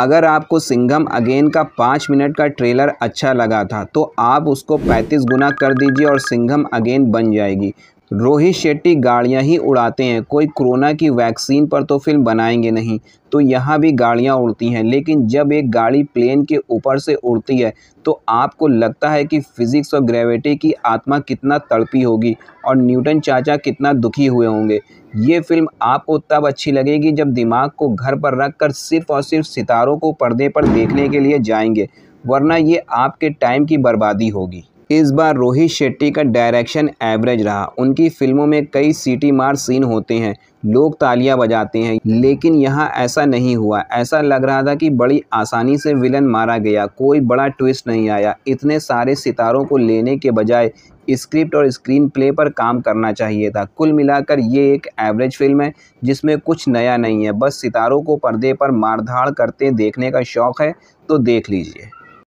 अगर आपको सिंघम अगेन का पाँच मिनट का ट्रेलर अच्छा लगा था तो आप उसको पैंतीस गुना कर दीजिए और सिंघम अगेन बन जाएगी रोहित शेट्टी गाड़ियाँ ही उड़ाते हैं कोई कोरोना की वैक्सीन पर तो फिल्म बनाएंगे नहीं तो यहाँ भी गाड़ियाँ उड़ती हैं लेकिन जब एक गाड़ी प्लेन के ऊपर से उड़ती है तो आपको लगता है कि फिज़िक्स और ग्रेविटी की आत्मा कितना तड़पी होगी और न्यूटन चाचा कितना दुखी हुए होंगे ये फिल्म आपको तब अच्छी लगेगी जब दिमाग को घर पर रख कर सिर्फ और सिर्फ सितारों को पर्दे पर देखने के लिए जाएंगे वरना ये आपके टाइम की बर्बादी होगी इस बार रोहित शेट्टी का डायरेक्शन एवरेज रहा उनकी फिल्मों में कई सीटी मार सीन होते हैं लोग तालियां बजाते हैं लेकिन यहाँ ऐसा नहीं हुआ ऐसा लग रहा था कि बड़ी आसानी से विलन मारा गया कोई बड़ा ट्विस्ट नहीं आया इतने सारे सितारों को लेने के बजाय स्क्रिप्ट और स्क्रीन प्ले पर काम करना चाहिए था कुल मिलाकर ये एक एवरेज फिल्म है जिसमें कुछ नया नहीं है बस सितारों को पर्दे पर मारधाड़ करते देखने का शौक़ है तो देख लीजिए